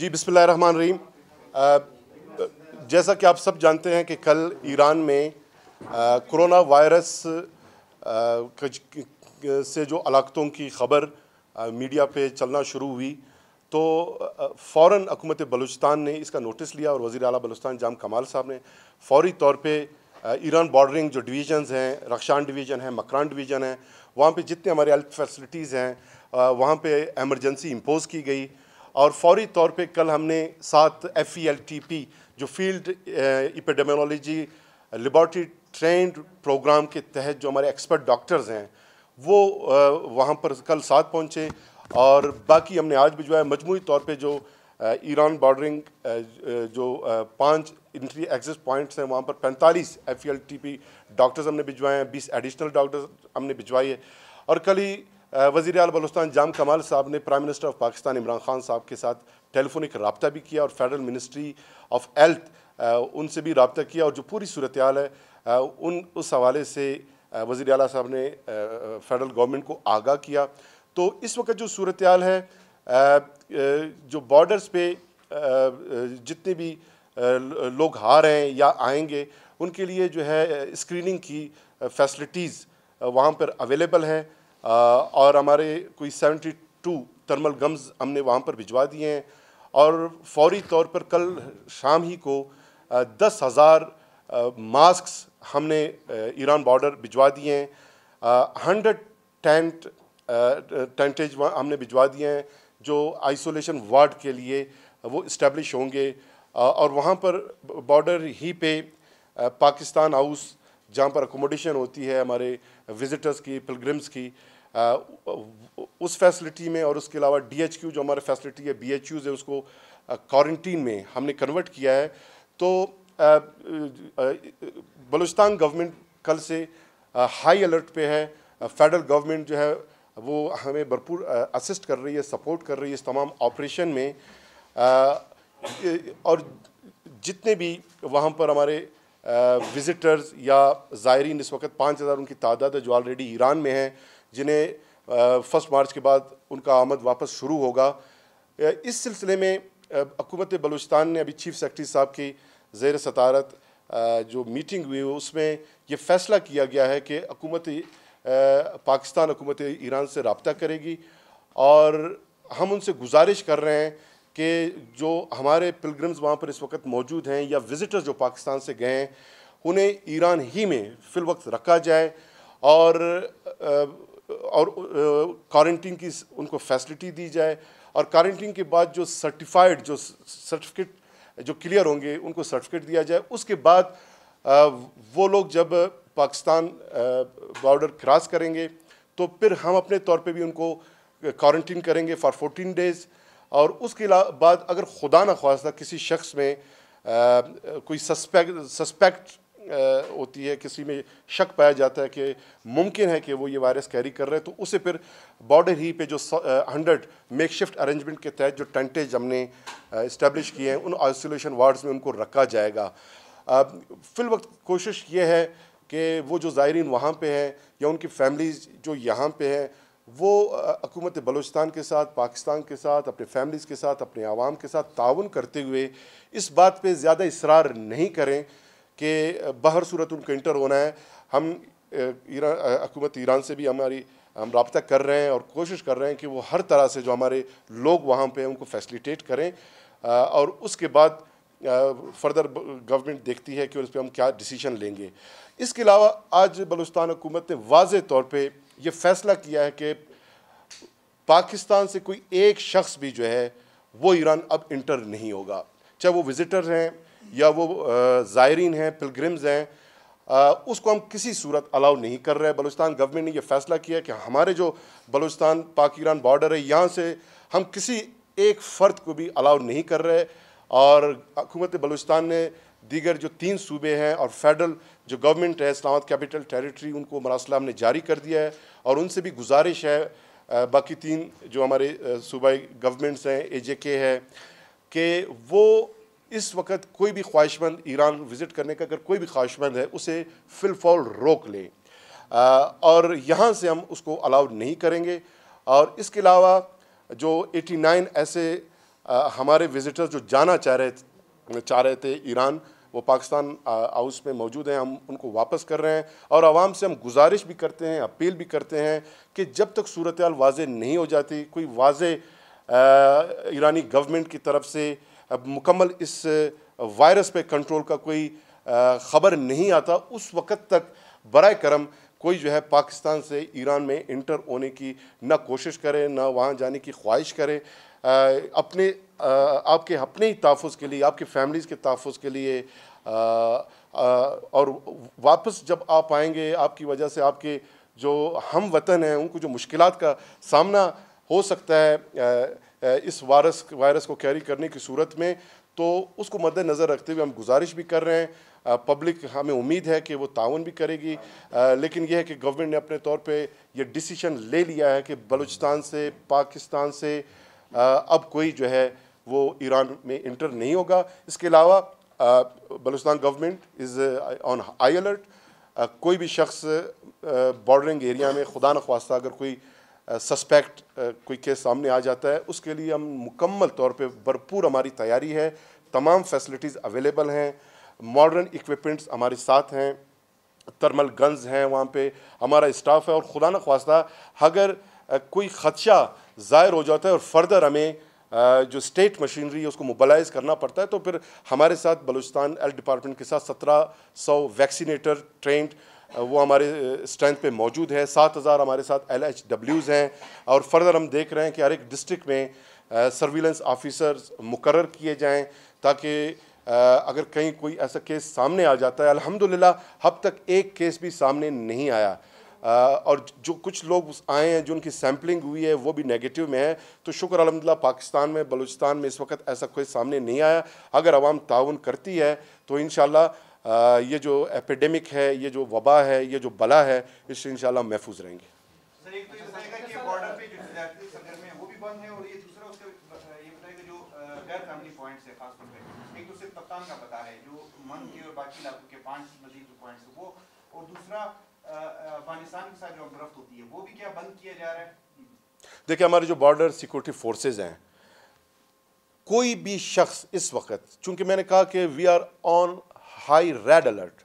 جی بسم اللہ الرحمن الرحیم جیسا کہ آپ سب جانتے ہیں کہ کل ایران میں کرونا وائرس سے جو علاقتوں کی خبر میڈیا پہ چلنا شروع ہوئی تو فوراً حکومت بلوچستان نے اس کا نوٹس لیا اور وزیر اعلیٰ بلوچستان جام کمال صاحب نے فوری طور پہ ایران بارڈرنگ جو ڈویژنز ہیں رخشان ڈویژن ہیں مکران ڈویژن ہیں وہاں پہ جتنے ہمارے ہیلتھ فیسلٹیز ہیں وہاں پہ ایمرجنسی امپوز کی گئی اور فوری طور پہ کل ہم نے سات F E L T P جو field epidemiology laboratory trained programme کے تحت جو ہمارے ایکسپرٹ ڈاکٹرز ہیں وہ وہاں پر کل ساتھ پہنچے اور باقی ہم نے آج بھی جو ہے مجموعی طور پہ جو ایران بارڈرنگ جو پانچ انٹری ایگزٹ پوائنٹس ہیں وہاں پر پینتالیس F E L T P doctors ہم نے بھجوائے ہیں بیس ایڈیشنل ڈاکٹرز ہم نے بھجوائی ہے اور کل ہی وزیر بلوستان جام کمال صاحب نے prime minister of Pakistan Imran Khan sahib کے ساتھ ٹیلیفونک رابطہ بھی کیا اور فیڈرل منسٹری آف ہیلتھ ان سے بھی رابطہ کیا اور جو پوری صورتحال ہے ان اس حوالے سے وزیر اعلیٰ صاحب نے فیڈرل گورنمنٹ کو آگاہ کیا تو اس وقت جو صورتحال ہے جو بارڈرز پہ جتنے بھی لوگ ہار ہیں یا آئیں گے ان کے لیے جو ہے اسکریننگ کی فیسلٹیز وہاں پر اویلیبل ہیں اور ہمارے کوئی سیونٹی ٹو ترمل گمز ہم نے وہاں پر بھجوا دیے ہیں اور فوری طور پر کل شام ہی کو دس ہزار ماسکس ہم نے ایران بارڈر بھجوا دیے ہیں ہنڈریڈ ٹینٹ ٹینٹیج ہم نے بھجوا دیے ہیں جو آئسولیشن وارڈ کے لیے وہ اسٹیبلش ہوں گے اور وہاں پر بارڈر ہی پہ پاکستان ہاؤس جہاں پر اکوموڈیشن ہوتی ہے ہمارے وزٹرز کی پلگرمز کی اس فیسلٹی میں اور اس کے علاوہ ڈی ایچ کیو جو ہمارے فیسلٹی ہے بی ایچ یوز ہے اس کو کوارنٹین میں ہم نے کنورٹ کیا ہے تو بلوچستان گورنمنٹ کل سے ہائی الرٹ پہ ہے فیڈرل گورنمنٹ جو ہے وہ ہمیں بھرپور اسسٹ کر رہی ہے سپورٹ کر رہی ہے اس تمام آپریشن میں اور جتنے بھی وہاں پر ہمارے وزٹرز یا زائرین اس وقت پانچ ہزار ان کی تعداد ہے جو آلریڈی ایران میں ہیں جنہیں فسٹ مارچ کے بعد ان کا آمد واپس شروع ہوگا اس سلسلے میں حکومت بلوچستان نے ابھی چیف سیکرٹری صاحب کی زیر ستارت جو میٹنگ ہوئی اس میں یہ فیصلہ کیا گیا ہے کہ حکومت پاکستان حکومت ایران سے رابطہ کرے گی اور ہم ان سے گزارش کر رہے ہیں کہ جو ہمارے پلگرمز وہاں پر اس وقت موجود ہیں یا وزٹرز جو پاکستان سے گئے ہیں انہیں ایران ہی میں فی الوقت رکھا جائے اور اور کوارنٹین کی ان کو فیسلٹی دی جائے اور کارنٹین کے بعد جو سرٹیفائڈ جو سرٹیفکیٹ جو کلیئر ہوں گے ان کو سرٹیفکیٹ دیا جائے اس کے بعد وہ لوگ جب پاکستان بارڈر کراس کریں گے تو پھر ہم اپنے طور پہ بھی ان کو کوارنٹین کریں گے فار فورٹین ڈیز اور اس کے بعد اگر خدا نخواستہ کسی شخص میں کوئی سسپیکٹ ہوتی ہے کسی میں شک پایا جاتا ہے کہ ممکن ہے کہ وہ یہ وائرس کیری کر رہے ہیں تو اسے پھر بارڈر ہی پہ جو ہنڈریڈ میک شفٹ ارینجمنٹ کے تحت جو ٹینٹیج ہم نے اسٹیبلش کیے ہیں ان آئسولیشن وارڈز میں ان کو رکھا جائے گا فی الوقت کوشش یہ ہے کہ وہ جو زائرین وہاں پہ ہیں یا ان کی فیملیز جو یہاں پہ ہیں وہ حکومت بلوچستان کے ساتھ پاکستان کے ساتھ اپنے فیملیز کے ساتھ اپنے عوام کے ساتھ تعاون کرتے ہوئے اس بات پہ زیادہ اصرار نہیں کریں کہ بہر صورت ان کو انٹر ہونا ہے ہم حکومت ایران سے بھی ہماری ہم رابطہ کر رہے ہیں اور کوشش کر رہے ہیں کہ وہ ہر طرح سے جو ہمارے لوگ وہاں پہ ان کو فیسلیٹیٹ کریں اور اس کے بعد فردر گورنمنٹ دیکھتی ہے کہ اس پہ ہم کیا ڈیسیشن لیں گے اس کے علاوہ آج بلوستان حکومت نے واضح طور پہ یہ فیصلہ کیا ہے کہ پاکستان سے کوئی ایک شخص بھی جو ہے وہ ایران اب انٹر نہیں ہوگا چاہے وہ وزٹر ہیں یا وہ زائرین ہیں پلگرمز ہیں اس کو ہم کسی صورت الاؤ نہیں کر رہے بلوستان گورنمنٹ نے یہ فیصلہ کیا ہے کہ ہمارے جو بلوچستان پاک ایران بارڈر ہے یہاں سے ہم کسی ایک فرد کو بھی الاؤ نہیں کر رہے اور حکومت بلوچستان نے دیگر جو تین صوبے ہیں اور فیڈرل جو گورنمنٹ ہے اسلامات کیپیٹل ٹیریٹری ان کو اسلام نے جاری کر دیا ہے اور ان سے بھی گزارش ہے باقی تین جو ہمارے صوبائی گورنمنٹس ہیں اے جے کے ہے کہ وہ اس وقت کوئی بھی خواہش مند ایران وزٹ کرنے کا اگر کوئی بھی خواہش مند ہے اسے فل فال روک لیں اور یہاں سے ہم اس کو الاؤ نہیں کریں گے اور اس کے علاوہ جو ایٹی نائن ایسے ہمارے وزٹرز جو جانا چاہ رہے چاہ رہے تھے ایران وہ پاکستان آؤس میں موجود ہیں ہم ان کو واپس کر رہے ہیں اور عوام سے ہم گزارش بھی کرتے ہیں اپیل بھی کرتے ہیں کہ جب تک صورتحال واضح نہیں ہو جاتی کوئی واضح ایرانی گورنمنٹ کی طرف سے مکمل اس وائرس پہ کنٹرول کا کوئی خبر نہیں آتا اس وقت تک برائے کرم کوئی جو ہے پاکستان سے ایران میں انٹر ہونے کی نہ کوشش کرے نہ وہاں جانے کی خواہش کرے اپنے آپ کے اپنے ہی تحفظ کے لیے آپ کے فیملیز کے تحفظ کے لیے اور واپس جب آپ آئیں گے آپ کی وجہ سے آپ کے جو ہم وطن ہیں ان کو جو مشکلات کا سامنا ہو سکتا ہے اس وائرس وائرس کو کیری کرنے کی صورت میں تو اس کو مد نظر رکھتے ہوئے ہم گزارش بھی کر رہے ہیں پبلک ہمیں امید ہے کہ وہ تعاون بھی کرے گی لیکن یہ ہے کہ گورنمنٹ نے اپنے طور پہ یہ ڈیسیشن لے لیا ہے کہ بلوچستان سے پاکستان سے اب کوئی جو ہے وہ ایران میں انٹر نہیں ہوگا اس کے علاوہ Balochistan government is on high alert کوئی بھی شخص بارڈرنگ ایریا میں خدا نخواستہ اگر کوئی سسپیکٹ کوئی کیس سامنے آ جاتا ہے اس کے لیے ہم مکمل طور پہ بھرپور ہماری تیاری ہے تمام فیسلٹیز اویلیبل ہیں ماڈرن اکوپمنٹس ہمارے ساتھ ہیں ترمل گنز ہیں وہاں پہ ہمارا اسٹاف ہے اور خدا نخواستہ اگر کوئی خدشہ ظاہر ہو جاتا ہے اور فردر ہمیں جو اسٹیٹ مشینری اس کو موبلائز کرنا پڑتا ہے تو پھر ہمارے ساتھ بلوچستان ہیلتھ ڈپارٹمنٹ کے ساتھ سترہ سو ویکسینیٹر ٹرینڈ وہ ہمارے اسٹرینتھ پہ موجود ہے سات ہزار ہمارے ساتھ ایل ایچ ڈبلیوز ہیں اور فردر ہم دیکھ رہے ہیں کہ ہر ایک ڈسٹرک میں سرویلنس آفیسرز مقرر کیے جائیں تاکہ اگر کہیں کوئی ایسا کیس سامنے آ جاتا ہے الحمدللہ اب تک ایک کیس بھی سامنے نہیں آیا اور جو کچھ لوگ آئے ہیں جن کی سیمپلنگ ہوئی ہے وہ بھی نیگیٹو میں ہیں تو شکر الحمدللہ پاکستان میں بلوچستان میں اس وقت ایسا کوئی سامنے نہیں آیا اگر عوام تعاون کرتی ہے تو انشاءاللہ یہ جو ایپیڈیمک ہے یہ جو وبا ہے یہ جو بلا ہے اس سے انشاءاللہ محفوظ رہیں گے اور دوسرا افغانستان کے ساتھ جو گرفت ہوتی ہے وہ بھی کیا بند کیا جا رہا ہے دیکھیں ہمارے جو بارڈر سیکورٹی فورسز ہیں کوئی بھی شخص اس وقت چونکہ میں نے کہا کہ we are on high red alert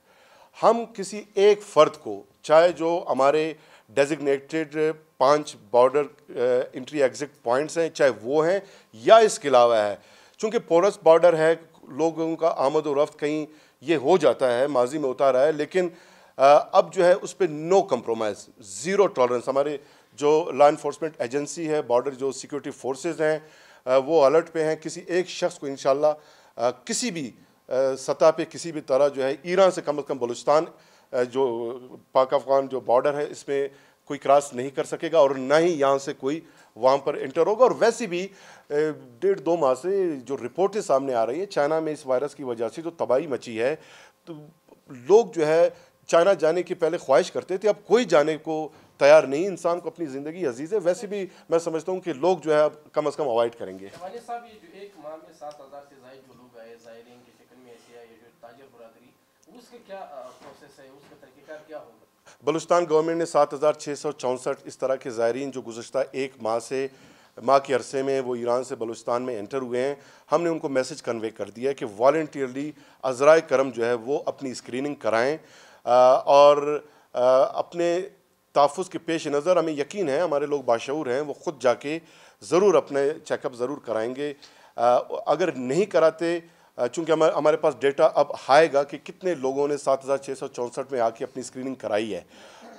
ہم کسی ایک فرد کو چاہے جو ہمارے ڈیزگنیٹڈ پانچ بارڈر انٹری ایگزٹ پوائنٹس ہیں چاہے وہ ہیں یا اس کے علاوہ ہے چونکہ پورس بارڈر ہے لوگوں کا آمد و رفت کہیں یہ ہو جاتا ہے ماضی میں ہوتا رہا ہے لیکن اب جو ہے اس پہ نو کمپرومائز زیرو ٹالرنس ہمارے جو لا انفورسمنٹ ایجنسی ہے بارڈر جو سیکیورٹی فورسز ہیں وہ الرٹ پہ ہیں کسی ایک شخص کو انشاءاللہ کسی بھی سطح پہ کسی بھی طرح جو ہے ایران سے کم از کم بلوچستان جو پاک افغان جو بارڈر ہے اس میں کوئی کراس نہیں کر سکے گا اور نہ ہی یہاں سے کوئی وہاں پر انٹر ہوگا اور ویسی بھی ڈیڑھ دو ماہ سے جو رپورٹیں سامنے آ رہی ہیں چائنا میں اس وائرس کی وجہ سے جو تباہی مچی ہے تو لوگ جو ہے چائنا جانے کی پہلے خواہش کرتے تھے اب کوئی جانے کو تیار نہیں انسان کو اپنی زندگی عزیز ہے ویسے بھی میں سمجھتا ہوں کہ لوگ جو ہے اب کم از کم اوائڈ کریں گے بلوستان گورنمنٹ نے سات ہزار چھ سو چونسٹھ اس طرح کے زائرین جو گزشتہ ایک ماہ سے ماہ کے عرصے میں وہ ایران سے بلوچستان میں انٹر ہوئے ہیں ہم نے ان کو میسج کنوے کر دیا ہے کہ والنٹیئرلی عذرائے کرم جو ہے وہ اپنی اسکریننگ کرائیں اور اپنے تحفظ کے پیش نظر ہمیں یقین ہے ہمارے لوگ باشعور ہیں وہ خود جا کے ضرور اپنے چیک اپ ضرور کرائیں گے اگر نہیں کراتے چونکہ ہمارے پاس ڈیٹا اب آئے گا کہ کتنے لوگوں نے سات ہزار چھ سو چونسٹھ میں آ کے اپنی اسکریننگ کرائی ہے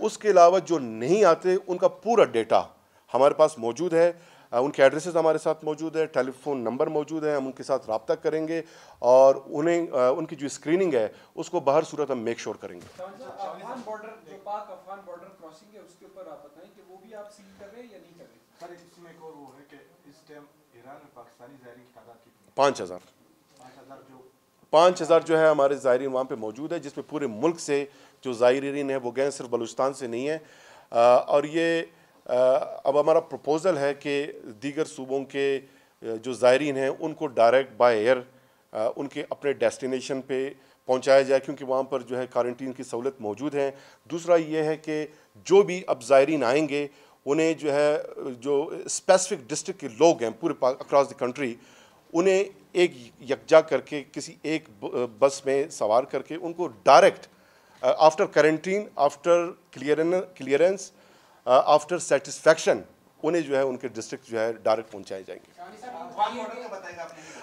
اس کے علاوہ جو نہیں آتے ان کا پورا ڈیٹا ہمارے پاس موجود ہے ان کے ایڈریسز ہمارے ساتھ موجود ہے فون نمبر موجود ہیں ہم ان کے ساتھ رابطہ کریں گے اور انہیں ان کی جو اسکریننگ ہے اس کو بہر صورت ہم میک شور کریں گے پانچ ہزار پانچ ہزار جو ہے ہمارے زائرین وہاں پہ موجود ہے جس میں پورے ملک سے جو زائرین ہیں وہ گئے صرف بلوچستان سے نہیں ہیں اور یہ اب ہمارا پروپوزل ہے کہ دیگر صوبوں کے جو زائرین ہیں ان کو ڈائریکٹ بائی ایئر ان کے اپنے ڈیسٹینیشن پہ پہنچایا جائے کیونکہ وہاں پر جو ہے کارنٹین کی سہولت موجود ہیں دوسرا یہ ہے کہ جو بھی اب زائرین آئیں گے انہیں جو ہے جو اسپیسیفک ڈسٹرک کے لوگ ہیں پورے اکراس دی کنٹری انہیں ایک یکجا کر کے کسی ایک بس میں سوار کر کے ان کو ڈائریکٹ آفٹر کرنٹین آفٹر کلیئرن کلیئرنس آفٹر سیٹسفیکشن انہیں جو ہے ان کے ڈسٹرکٹ جو ہے ڈائریکٹ پہنچائے جائیں گے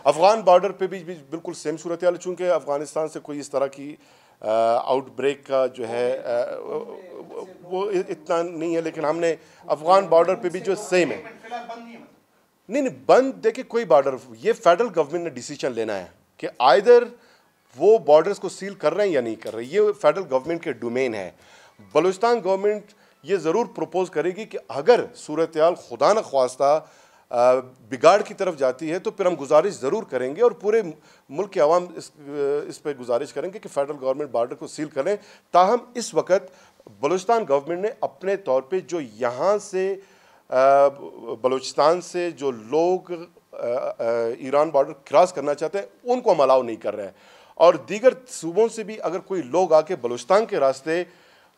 افغان بارڈر پہ بھی بالکل سیم صورت حال چونکہ افغانستان سے کوئی اس طرح کی آؤٹ بریک کا جو ہے وہ اتنا نہیں ہے لیکن ہم نے افغان بارڈر پہ بھی جو سیم ہے نہیں نہیں بند دیکھیں کوئی بارڈر یہ فیڈرل گورنمنٹ نے ڈیسیشن لینا ہے کہ آئدر وہ بارڈرز کو سیل کر رہے ہیں یا نہیں کر رہے یہ فیڈرل گورنمنٹ کے ڈومین ہے بلوچستان گورنمنٹ یہ ضرور پروپوز کرے گی کہ اگر صورتحال خدا نخواستہ بگاڑ کی طرف جاتی ہے تو پھر ہم گزارش ضرور کریں گے اور پورے ملک کے عوام اس اس پہ گزارش کریں گے کہ فیڈرل گورنمنٹ بارڈر کو سیل کریں تاہم اس وقت بلوچستان گورنمنٹ نے اپنے طور پہ جو یہاں سے بلوچستان سے جو لوگ ایران بارڈر کراس کرنا چاہتے ہیں ان کو ہم الاؤ نہیں کر رہے ہیں اور دیگر صوبوں سے بھی اگر کوئی لوگ آ کے بلوچستان کے راستے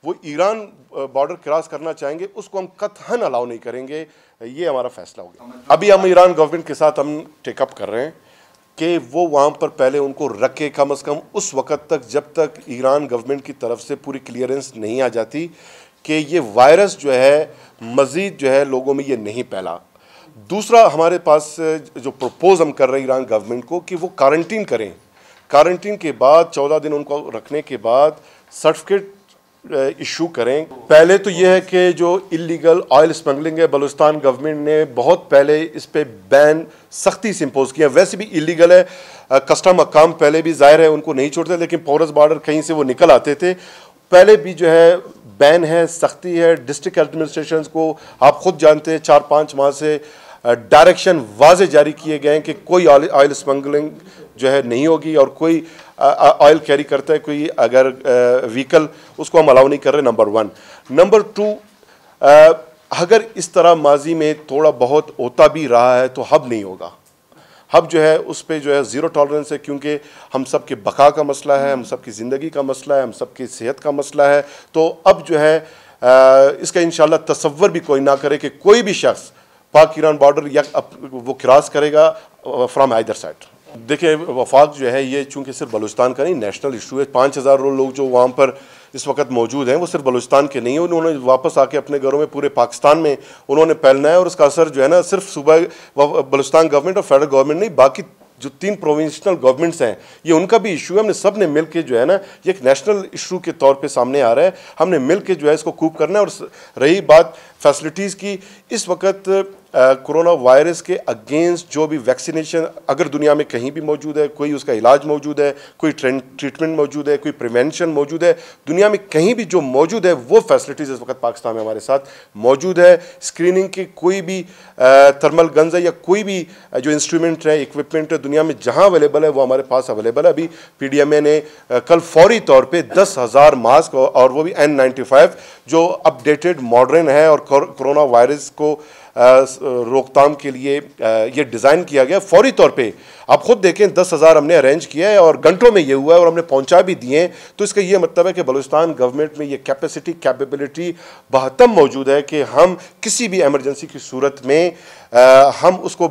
وہ ایران بارڈر کراس کرنا چاہیں گے اس کو ہم قطحن الاؤ نہیں کریں گے یہ ہمارا فیصلہ ہوگا ابھی ہم ایران گورنمنٹ کے ساتھ ہم ٹیک اپ کر رہے ہیں کہ وہ وہاں پر پہلے ان کو رکھے کم از کم اس وقت تک جب تک ایران گورنمنٹ کی طرف سے پوری کلیئرنس نہیں آ جاتی کہ یہ وائرس جو ہے مزید جو ہے لوگوں میں یہ نہیں پھیلا دوسرا ہمارے پاس جو پروپوز ہم کر رہے ہیں ایران گورنمنٹ کو کہ وہ کارنٹین کریں کارنٹین کے بعد چودہ دن ان کو رکھنے کے بعد سرٹیفکیٹ ایشو کریں پہلے تو یہ ہے کہ جو اللیگل آئل اسمگلنگ ہے بلوچستان گورنمنٹ نے بہت پہلے اس پہ بین سختی سے امپوز کیا ویسے بھی اللیگل ہے کسٹم اقام پہلے بھی ظاہر ہے ان کو نہیں چھوڑتے لیکن پورس بارڈر کہیں سے وہ نکل آتے تھے پہلے بھی جو ہے بین ہے سختی ہے ڈسٹرکٹ ایڈمنسٹریشن کو آپ خود جانتے ہیں چار پانچ ماہ سے ڈائریکشن واضح جاری کیے گئے ہیں کہ کوئی آئل اسمگلنگ جو ہے نہیں ہوگی اور کوئی آئل کیری کرتا ہے کوئی اگر ویکل اس کو ہم الاؤ نہیں کر رہے نمبر ون نمبر ٹو اگر اس طرح ماضی میں تھوڑا بہت ہوتا بھی رہا ہے تو ہب نہیں ہوگا ہب جو ہے اس پہ جو ہے زیرو ٹالرنس ہے کیونکہ ہم سب کے بقا کا مسئلہ ہے ہم سب کی زندگی کا مسئلہ ہے ہم سب کی صحت کا مسئلہ ہے تو اب جو ہے اس کا انشاءاللہ تصور بھی کوئی نہ کرے کہ کوئی بھی شخص پاک ایران بارڈر یا وہ کراس کرے گا فرام آئیدر سائڈ دیکھیں وفاق جو ہے یہ چونکہ صرف بلوچستان کا نہیں نیشنل ایشو ہے پانچ ہزار لوگ جو وہاں پر اس وقت موجود ہیں وہ صرف بلوستان کے نہیں ہیں انہوں نے واپس آ کے اپنے گھروں میں پورے پاکستان میں انہوں نے پھیلنا ہے اور اس کا اثر جو ہے نا صرف صوبہ بلوستان گورنمنٹ اور فیڈرل گورنمنٹ نہیں باقی جو تین پروونشنل گورنمنٹس ہیں یہ ان کا بھی ایشو ہے ہم نے سب نے مل کے جو ہے نا یہ ایک نیشنل ایشو کے طور پہ سامنے آ رہا ہے ہم نے مل کے جو ہے اس کو کوپ کرنا ہے اور رہی بات فیسلٹیز کی اس وقت کرونا وائرس کے اگینسٹ جو بھی ویکسینیشن اگر دنیا میں کہیں بھی موجود ہے کوئی اس کا علاج موجود ہے کوئی ٹریٹمنٹ موجود ہے کوئی پریونشن موجود ہے دنیا میں کہیں بھی جو موجود ہے وہ فیسلٹیز اس وقت پاکستان میں ہمارے ساتھ موجود ہے اسکریننگ کی کوئی بھی تھرمل گنز ہے یا کوئی بھی جو انسٹرومنٹ ہے اکوپمنٹ ہے دنیا میں جہاں اویلیبل ہے وہ ہمارے پاس اویلیبل ہے ابھی پی ڈی ایم اے نے کل فوری طور پہ دس ہزار ماسک اور وہ بھی این نائنٹی فائیو جو اپڈیٹڈ ماڈرن ہے اور کرونا وائرس کو روک تھام کے لیے یہ ڈیزائن کیا گیا فوری طور پہ آپ خود دیکھیں دس ہزار ہم نے ارینج کیا ہے اور گھنٹوں میں یہ ہوا ہے اور ہم نے پہنچا بھی دیے ہیں تو اس کا یہ مطلب ہے کہ بلوستان گورنمنٹ میں یہ کیپیسٹی کیپیبلٹی بہتم موجود ہے کہ ہم کسی بھی ایمرجنسی کی صورت میں ہم اس کو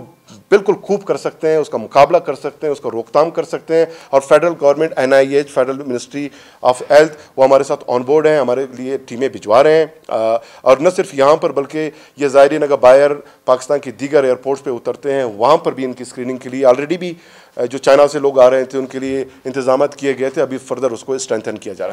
بالکل خوب کر سکتے ہیں اس کا مقابلہ کر سکتے ہیں اس کا روک تھام کر سکتے ہیں اور federal government N I H federal ministry of health وہ ہمارے ساتھ آن بورڈ ہیں ہمارے لیے ٹیمیں بھجوا رہے ہیں اور نہ صرف یہاں پر بلکہ یہ زائرین اگر بائر پاکستان کی دیگر ایئرپورٹس پہ اترتے ہیں وہاں پر بھی ان کی اسکریننگ کے لیے آلریڈی بھی جو چائنا سے لوگ آ رہے تھے ان کے لیے انتظامات کیے گئے تھے ابھی فردر اس کو اسٹرینتھن کیا جا رہا ہے